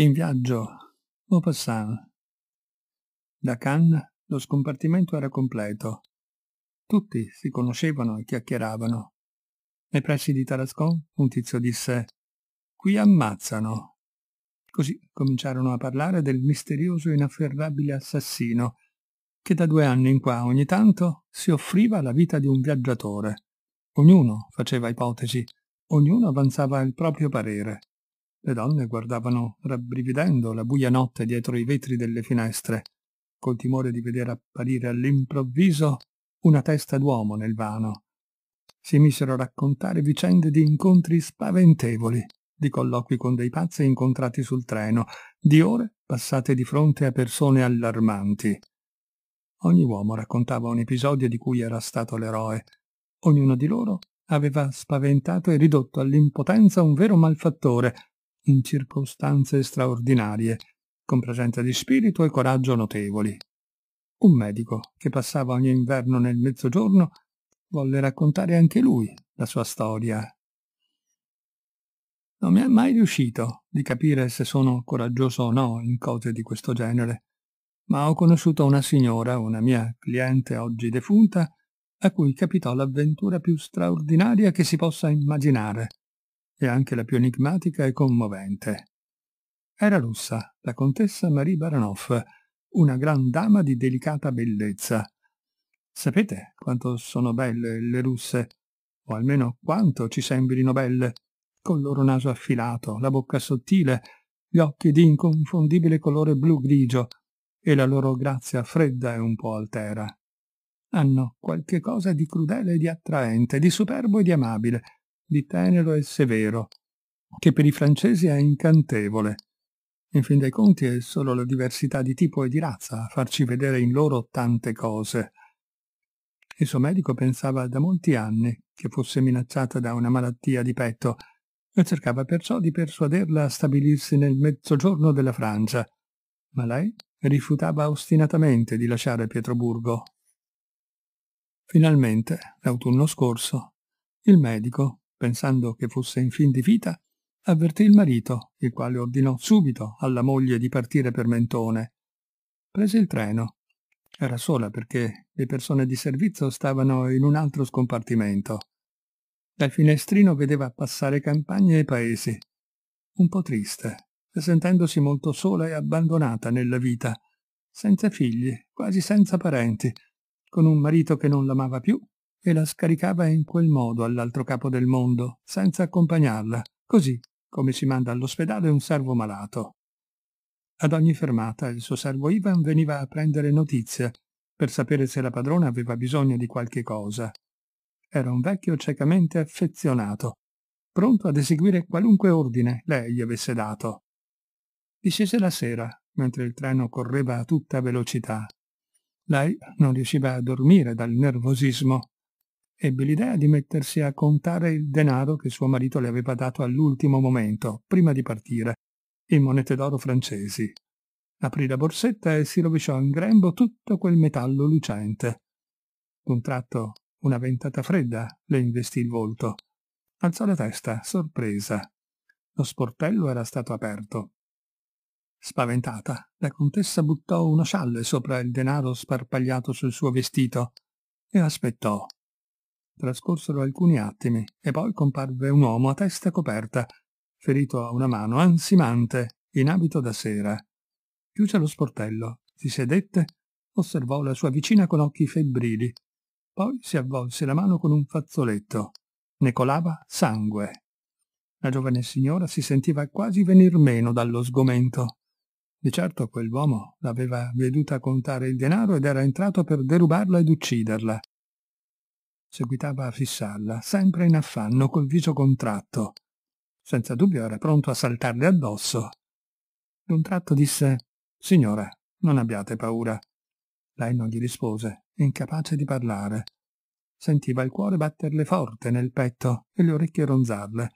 In viaggio, Maupassant. Da Cannes lo scompartimento era completo. Tutti si conoscevano e chiacchieravano. Nei pressi di Tarascon un tizio disse «Qui ammazzano». Così cominciarono a parlare del misterioso e inafferrabile assassino che da due anni in qua ogni tanto si offriva la vita di un viaggiatore. Ognuno faceva ipotesi, ognuno avanzava il proprio parere. Le donne guardavano rabbrividendo la buia notte dietro i vetri delle finestre, col timore di vedere apparire all'improvviso una testa d'uomo nel vano. Si misero a raccontare vicende di incontri spaventevoli, di colloqui con dei pazzi incontrati sul treno, di ore passate di fronte a persone allarmanti. Ogni uomo raccontava un episodio di cui era stato l'eroe. Ognuno di loro aveva spaventato e ridotto all'impotenza un vero malfattore, in circostanze straordinarie, con presenza di spirito e coraggio notevoli. Un medico che passava ogni inverno nel mezzogiorno volle raccontare anche lui la sua storia. Non mi è mai riuscito di capire se sono coraggioso o no in cose di questo genere, ma ho conosciuto una signora, una mia cliente oggi defunta, a cui capitò l'avventura più straordinaria che si possa immaginare e anche la più enigmatica e commovente. Era russa, la contessa Marie Baranoff, una gran dama di delicata bellezza. Sapete quanto sono belle le russe, o almeno quanto ci sembrino belle, col loro naso affilato, la bocca sottile, gli occhi di inconfondibile colore blu-grigio e la loro grazia fredda e un po' altera. Hanno qualche cosa di crudele e di attraente, di superbo e di amabile, di tenero e severo, che per i francesi è incantevole. In fin dei conti è solo la diversità di tipo e di razza a farci vedere in loro tante cose. Il suo medico pensava da molti anni che fosse minacciata da una malattia di petto e cercava perciò di persuaderla a stabilirsi nel mezzogiorno della Francia, ma lei rifiutava ostinatamente di lasciare Pietroburgo. Finalmente, l'autunno scorso, il medico, pensando che fosse in fin di vita, avvertì il marito, il quale ordinò subito alla moglie di partire per Mentone. Prese il treno. Era sola perché le persone di servizio stavano in un altro scompartimento. Dal finestrino vedeva passare campagne e paesi. Un po' triste, sentendosi molto sola e abbandonata nella vita, senza figli, quasi senza parenti, con un marito che non l'amava più e la scaricava in quel modo all'altro capo del mondo, senza accompagnarla, così come si manda all'ospedale un servo malato. Ad ogni fermata il suo servo Ivan veniva a prendere notizia per sapere se la padrona aveva bisogno di qualche cosa. Era un vecchio ciecamente affezionato, pronto ad eseguire qualunque ordine lei gli avesse dato. Discese la sera, mentre il treno correva a tutta velocità. Lei non riusciva a dormire dal nervosismo ebbe l'idea di mettersi a contare il denaro che suo marito le aveva dato all'ultimo momento, prima di partire, in monete d'oro francesi. Aprì la borsetta e si rovesciò in grembo tutto quel metallo lucente. D'un tratto una ventata fredda le investì il volto. Alzò la testa, sorpresa. Lo sportello era stato aperto. Spaventata, la contessa buttò uno scialle sopra il denaro sparpagliato sul suo vestito e aspettò. Trascorsero alcuni attimi e poi comparve un uomo a testa coperta, ferito a una mano ansimante, in abito da sera. Chiuse lo sportello, si sedette, osservò la sua vicina con occhi febbrili, poi si avvolse la mano con un fazzoletto. Ne colava sangue. La giovane signora si sentiva quasi venir meno dallo sgomento. Di certo quell'uomo l'aveva veduta contare il denaro ed era entrato per derubarla ed ucciderla seguitava a fissarla, sempre in affanno, col viso contratto. Senza dubbio era pronto a saltarle addosso. D'un tratto disse Signora, non abbiate paura. Lei non gli rispose, incapace di parlare. Sentiva il cuore batterle forte nel petto e le orecchie ronzarle.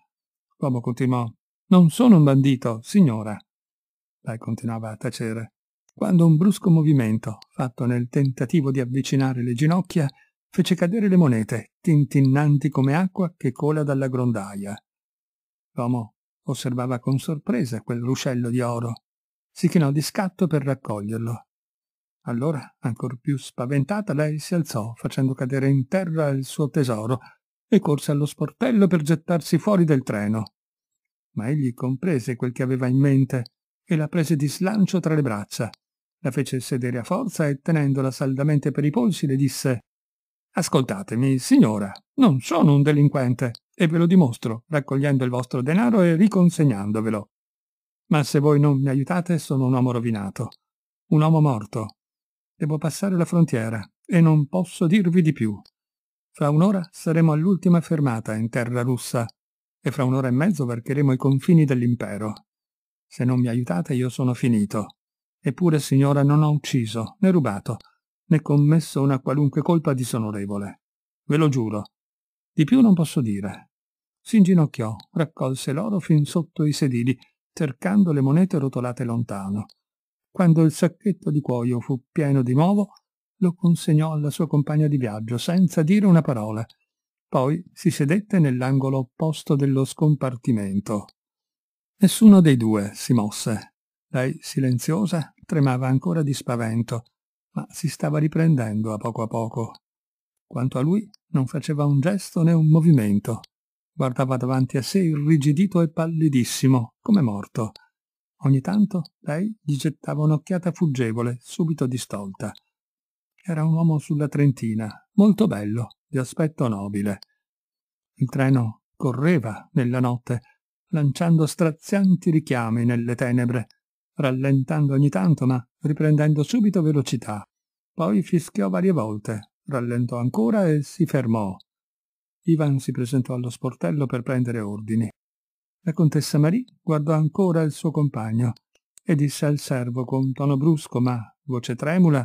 L'uomo continuò Non sono un bandito, signora. Lei continuava a tacere. Quando un brusco movimento, fatto nel tentativo di avvicinare le ginocchia, fece cadere le monete, tintinnanti come acqua che cola dalla grondaia. L'uomo osservava con sorpresa quel ruscello di oro. Si chinò di scatto per raccoglierlo. Allora, ancor più spaventata, lei si alzò, facendo cadere in terra il suo tesoro, e corse allo sportello per gettarsi fuori del treno. Ma egli comprese quel che aveva in mente e la prese di slancio tra le braccia. La fece sedere a forza e tenendola saldamente per i polsi le disse Ascoltatemi, signora, non sono un delinquente e ve lo dimostro raccogliendo il vostro denaro e riconsegnandovelo. Ma se voi non mi aiutate sono un uomo rovinato, un uomo morto. Devo passare la frontiera e non posso dirvi di più. Fra un'ora saremo all'ultima fermata in terra russa e fra un'ora e mezzo varcheremo i confini dell'impero. Se non mi aiutate io sono finito. Eppure, signora, non ho ucciso né rubato, né commesso una qualunque colpa disonorevole. Ve lo giuro. Di più non posso dire. S'inginocchiò, raccolse l'oro fin sotto i sedili, cercando le monete rotolate lontano. Quando il sacchetto di cuoio fu pieno di nuovo, lo consegnò alla sua compagna di viaggio senza dire una parola. Poi si sedette nell'angolo opposto dello scompartimento. Nessuno dei due si mosse. Lei, silenziosa, tremava ancora di spavento ma si stava riprendendo a poco a poco. Quanto a lui, non faceva un gesto né un movimento. Guardava davanti a sé irrigidito e pallidissimo, come morto. Ogni tanto lei gli gettava un'occhiata fuggevole, subito distolta. Era un uomo sulla trentina, molto bello, di aspetto nobile. Il treno correva nella notte, lanciando strazianti richiami nelle tenebre, rallentando ogni tanto ma riprendendo subito velocità. Poi fischiò varie volte, rallentò ancora e si fermò. Ivan si presentò allo sportello per prendere ordini. La contessa Marie guardò ancora il suo compagno e disse al servo con tono brusco ma voce tremula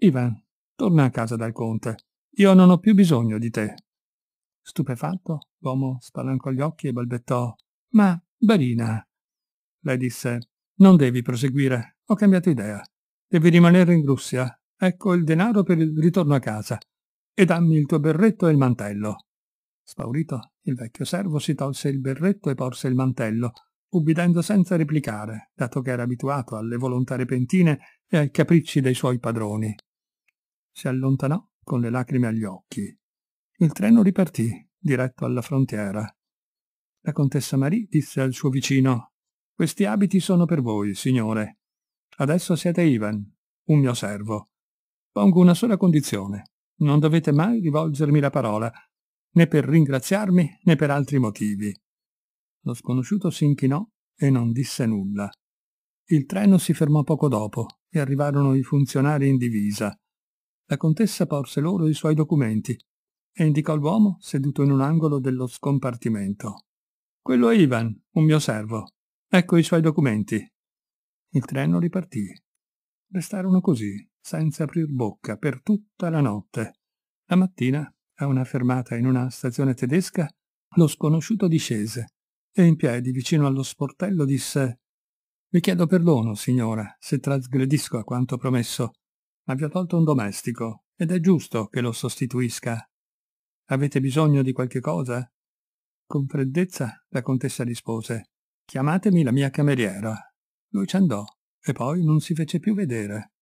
«Ivan, torna a casa dal conte. Io non ho più bisogno di te». Stupefatto, l'uomo spalancò gli occhi e balbettò «Ma, Barina!» Lei disse non devi proseguire, ho cambiato idea. Devi rimanere in Russia. Ecco il denaro per il ritorno a casa. E dammi il tuo berretto e il mantello. Spaurito, il vecchio servo si tolse il berretto e porse il mantello, ubbidendo senza replicare, dato che era abituato alle volontà repentine e ai capricci dei suoi padroni. Si allontanò con le lacrime agli occhi. Il treno ripartì, diretto alla frontiera. La contessa Marie disse al suo vicino questi abiti sono per voi, signore. Adesso siete Ivan, un mio servo. Pongo una sola condizione. Non dovete mai rivolgermi la parola, né per ringraziarmi né per altri motivi. Lo sconosciuto si inchinò e non disse nulla. Il treno si fermò poco dopo e arrivarono i funzionari in divisa. La contessa porse loro i suoi documenti e indicò l'uomo seduto in un angolo dello scompartimento. Quello è Ivan, un mio servo. Ecco i suoi documenti. Il treno ripartì. Restarono così, senza aprir bocca, per tutta la notte. La mattina, a una fermata in una stazione tedesca, lo sconosciuto discese e in piedi vicino allo sportello disse «Vi chiedo perdono, signora, se trasgredisco a quanto promesso, ma vi ho tolto un domestico ed è giusto che lo sostituisca. Avete bisogno di qualche cosa?» Con freddezza la contessa rispose Chiamatemi la mia cameriera. Lui ci andò e poi non si fece più vedere.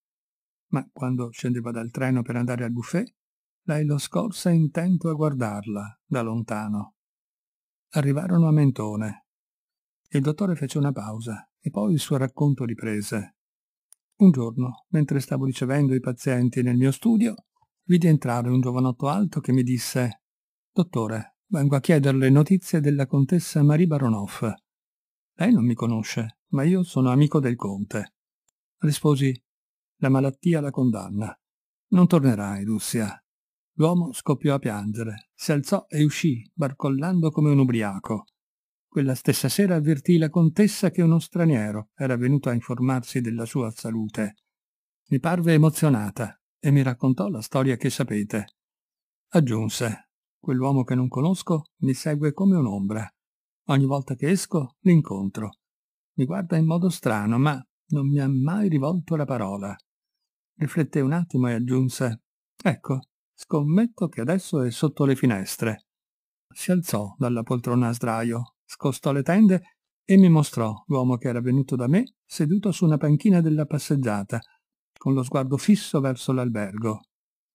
Ma quando scendeva dal treno per andare al buffet, lei lo scorse intento a guardarla da lontano. Arrivarono a Mentone. Il dottore fece una pausa e poi il suo racconto riprese. Un giorno, mentre stavo ricevendo i pazienti nel mio studio, vidi entrare un giovanotto alto che mi disse «Dottore, vengo a chiederle notizie della contessa Marie Baronoff». Lei non mi conosce, ma io sono amico del conte. Risposi, la malattia la condanna. Non tornerà in Russia. L'uomo scoppiò a piangere, si alzò e uscì, barcollando come un ubriaco. Quella stessa sera avvertì la contessa che uno straniero era venuto a informarsi della sua salute. Mi parve emozionata e mi raccontò la storia che sapete. Aggiunse, quell'uomo che non conosco mi segue come un'ombra. Ogni volta che esco l'incontro. Mi guarda in modo strano, ma non mi ha mai rivolto la parola. Rifletté un attimo e aggiunse Ecco, scommetto che adesso è sotto le finestre. Si alzò dalla poltrona a sdraio, scostò le tende e mi mostrò l'uomo che era venuto da me seduto su una panchina della passeggiata, con lo sguardo fisso verso l'albergo.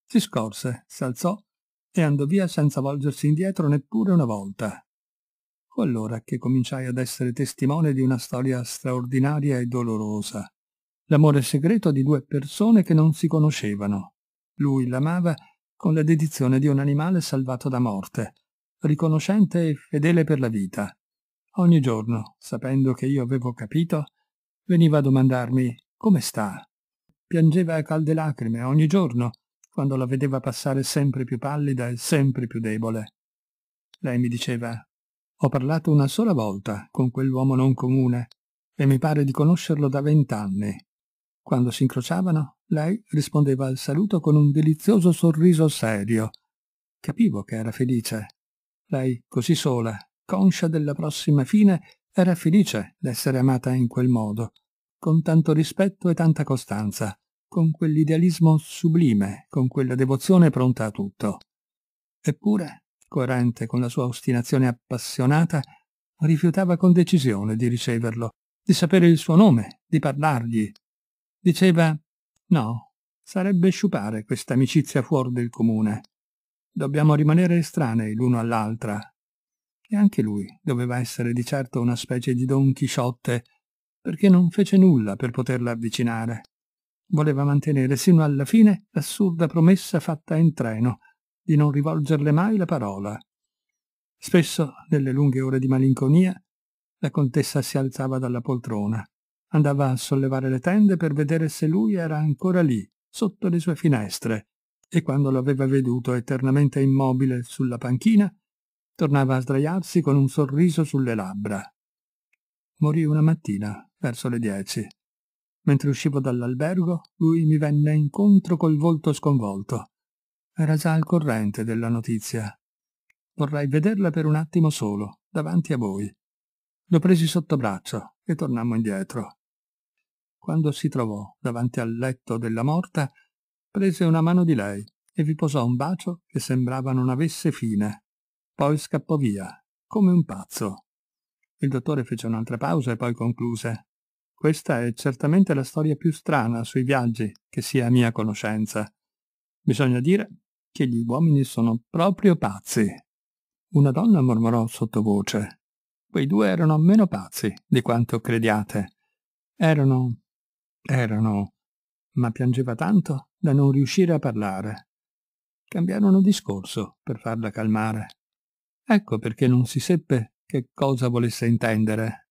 Si scorse, s'alzò e andò via senza volgersi indietro neppure una volta. Fu ecco allora che cominciai ad essere testimone di una storia straordinaria e dolorosa. L'amore segreto di due persone che non si conoscevano. Lui l'amava con la dedizione di un animale salvato da morte, riconoscente e fedele per la vita. Ogni giorno, sapendo che io avevo capito, veniva a domandarmi come sta. Piangeva a calde lacrime ogni giorno, quando la vedeva passare sempre più pallida e sempre più debole. Lei mi diceva ho parlato una sola volta con quell'uomo non comune e mi pare di conoscerlo da vent'anni. Quando si incrociavano, lei rispondeva al saluto con un delizioso sorriso serio. Capivo che era felice. Lei, così sola, conscia della prossima fine, era felice d'essere amata in quel modo, con tanto rispetto e tanta costanza, con quell'idealismo sublime, con quella devozione pronta a tutto. Eppure coerente con la sua ostinazione appassionata, rifiutava con decisione di riceverlo, di sapere il suo nome, di parlargli. Diceva no, sarebbe sciupare questa amicizia fuori del comune. Dobbiamo rimanere estranei l'uno all'altra. E anche lui doveva essere di certo una specie di Don Chisciotte, perché non fece nulla per poterla avvicinare. Voleva mantenere sino alla fine l'assurda promessa fatta in treno, di non rivolgerle mai la parola. Spesso, nelle lunghe ore di malinconia, la contessa si alzava dalla poltrona, andava a sollevare le tende per vedere se lui era ancora lì, sotto le sue finestre, e quando lo aveva veduto eternamente immobile sulla panchina, tornava a sdraiarsi con un sorriso sulle labbra. Morì una mattina, verso le dieci. Mentre uscivo dall'albergo, lui mi venne incontro col volto sconvolto. Era già al corrente della notizia. Vorrei vederla per un attimo solo, davanti a voi. Lo presi sotto braccio e tornammo indietro. Quando si trovò davanti al letto della morta, prese una mano di lei e vi posò un bacio che sembrava non avesse fine. Poi scappò via, come un pazzo. Il dottore fece un'altra pausa e poi concluse. Questa è certamente la storia più strana sui viaggi che sia a mia conoscenza. Bisogna dire che gli uomini sono proprio pazzi. Una donna mormorò sottovoce. Quei due erano meno pazzi di quanto crediate. Erano... erano... ma piangeva tanto da non riuscire a parlare. Cambiarono discorso per farla calmare. Ecco perché non si seppe che cosa volesse intendere.